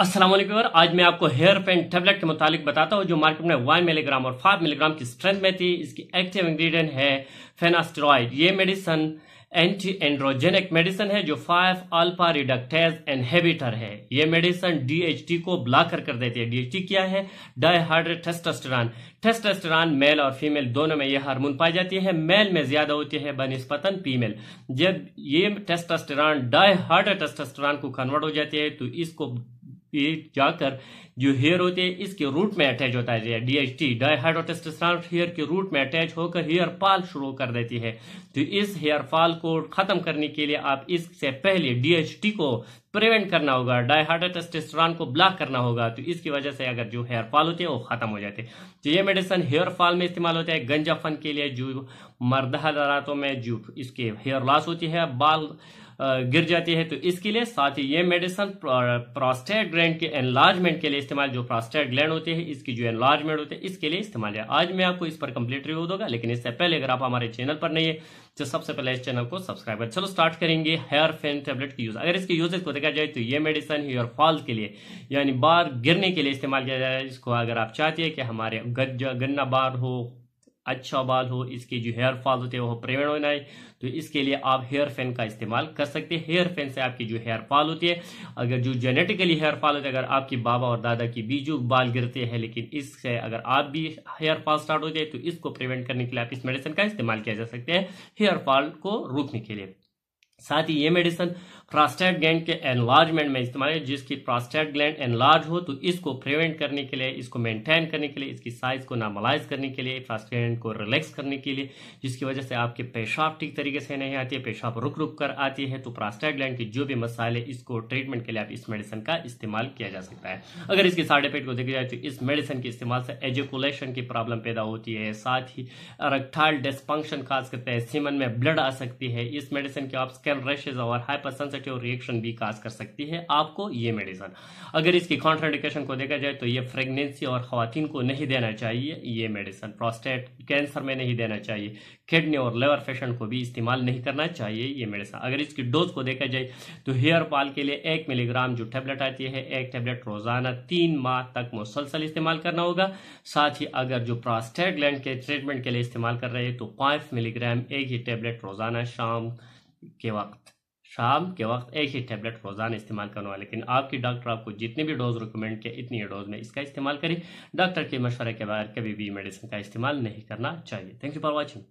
असलम आज मैं आपको हेयर पेन टेबलेट के मुताबिक बताता हूँ जो मार्केट में वन मिलीग्राम और फाइव मिलीग्राम की स्ट्रेंथ में थी इसकी एक्टिव इंग्रेडिएंट है फेनास्टेरॉइड ये मेडिसन एंटी एंड्रोजेनिक मेडिसन है जो फाइव अल्फा रिडक्टेज एनहेबिटर है ये मेडिसन डीएचटी को ब्लॉकर कर देती है डीएचटी क्या है डाइहाइड्रेट टेस्टोस्टेरॉन टेस्टोस्टेरॉन मेल और फीमेल दोनों में ये हार्मोन पाई जाती है मेल में ज्यादा होती है बनस्पतन फीमेल जब ये टेस्टोस्टेरॉन डाइहाइड्रेट टेस्टोस्टेरॉन को कन्वर्ट हो जाती है तो इसको पीरियड जाकर जो हेयर होते हैं इसके रूट में अटैच होता है D H T dihydrotestosterone hair के रूट में अटैच होकर हेयर फॉल शुरू कर देती है तो इस हेयर फॉल को खत्म करने के लिए आप इससे पहले डी एच टी को प्रिवेंट करना होगा डाइहाइड्रोटेस्टोस्टेरोन को ब्लॉक करना होगा तो इसकी वजह से अगर जो हेयर फॉल होते हैं वो खत्म हो जाते हैं तो ये मेडिसिन हेयर फॉल में इस्तेमाल होता है गंजाफन के लिए जो मर्द दरातों में जो इसके हेयर लॉस होती है बाल गिर जाती है तो इसके लिए साथ ही ये मेडिसन प्रोस्टेट ग्लैंड के एनलार्जमेंट के लिए इस्तेमाल जो प्रोस्टेट ग्लैंड होती है इसकी जो एनलार्जमेंट होती है इसके लिए इस्तेमाल है आज मैं आपको इस पर कंप्लीट रिव्यू दूंगा लेकिन इससे पहले अगर आप हमारे चैनल पर नहीं है तो सबसे पहले इस चैनल को सब्सक्राइब कर चलो स्टार्ट करेंगे हेयर फेन टेबलेट की यूज अगर इसके यूजेज को देखा जाए तो ये मेडिसन हेयर फॉल्स के लिए यानी बार गिरने के लिए इस्तेमाल किया जाए इसको अगर आप चाहते हैं कि हमारे गन्ना बार हो अच्छा बाल हो इसके जो हेयर फॉल होते हैं वो प्रिवेंट होना है तो इसके लिए आप हेयर फैन का इस्तेमाल कर सकते हैं हेयर फैन से आपकी जो हेयर फॉल होती है अगर जो जेनेटिकली हेयर फॉल होते हैं अगर आपके बाबा और दादा की बीजू जो बाल गिरते हैं लेकिन इससे अगर आप भी हेयर फॉल स्टार्ट होते हैं तो इसको प्रिवेंट करने के लिए आप इस मेडिसिन का इस्तेमाल किया जा सकते हैं हेयर फॉल को रोकने के लिए साथ ही ये मेडिसिन प्रोस्टेट ग्लैंड के एनलार्जमेंट में इस्तेमाल है जिसकी प्रोस्टेट ग्लैंड एनलार्ज हो तो इसको प्रिवेंट करने के लिए इसको मेंटेन करने के लिए इसकी साइज को नॉर्मलाइज करने के लिए प्रोस्टेट को रिलैक्स करने के लिए जिसकी वजह से आपके पेशाब ठीक तरीके से नहीं आती है पेशाब रुक रुक कर आती है तो प्रोस्टेट ग्लैंड के जो भी मसाले है इसको ट्रीटमेंट के लिए आप इस मेडिसिन का इस्तेमाल किया जा सकता है अगर इसके साइड इफेक्ट को देखा जाए तो इस मेडिसिन के इस्तेमाल से एजुकुलेशन की प्रॉब्लम पैदा होती है साथ ही रक्टाइल डिस्फंक्शन खास करते हैं सीमन में ब्लड आ सकती है इस मेडिसिन के आप कैन रेशेज और हाइपरसेंसिटिव रिएक्शन भी काज कर सकती है आपको ये मेडिसन अगर इसकी कॉन्ट्राइडिकेशन को देखा जाए तो ये प्रेगनेंसी और खातन को नहीं देना चाहिए ये मेडिसन प्रोस्टेट कैंसर में नहीं देना चाहिए किडनी और लेवर पेशेंट को भी इस्तेमाल नहीं करना चाहिए ये मेडिसन अगर इसकी डोज को देखा जाए तो हेयर पाल के लिए एक मिलीग्राम जो टेबलेट आती है एक टेबलेट रोजाना तीन माह तक मुसलसल इस्तेमाल करना होगा साथ ही अगर जो प्रोस्टेट ग्लैंड के ट्रीटमेंट के लिए इस्तेमाल कर रहे हैं तो पांच मिलीग्राम एक ही टेबलेट रोजाना शाम के वक्त शाम के वक्त एक ही टैबलेट रोज़ाना इस्तेमाल करना है लेकिन आपकी डॉक्टर आपको जितने भी डोज रिकमेंड किया इतनी ही डोज में इसका इस्तेमाल करें डॉक्टर के मशवरे के बगैर कभी भी मेडिसिन का इस्तेमाल नहीं करना चाहिए थैंक यू फॉर वॉचिंग